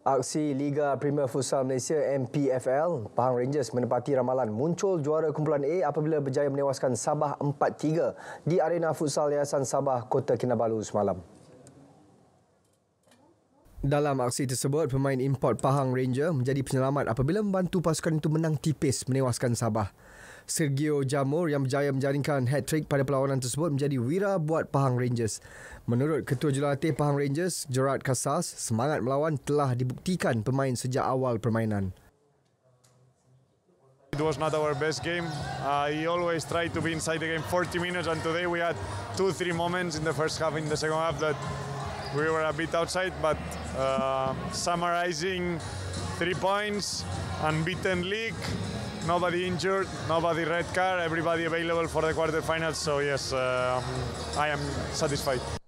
Aksi Liga Premier Futsal Malaysia MPFL, Pahang Rangers menepati ramalan muncul juara kumpulan A apabila berjaya menewaskan Sabah 4-3 di arena futsal Yayasan Sabah Kota Kinabalu semalam. Dalam aksi tersebut, pemain import Pahang Ranger menjadi penyelamat apabila membantu pasukan itu menang tipis menewaskan Sabah. Sergio Jamur yang berjaya menjaringkan hat-trick pada perlawanan tersebut menjadi wira buat Pahang Rangers. Menurut Ketua Jurulatih Pahang Rangers, Gerard Kasas, semangat melawan telah dibuktikan pemain sejak awal permainan. It was not our best game. Uh, he always tried to be inside the game 40 minutes and today we had two, three moments in the first half, in the second half that we were a bit outside but uh, summarizing three points, unbeaten league, nobody injured, nobody red card, everybody available for the quarterfinals. So yes, uh, I am satisfied.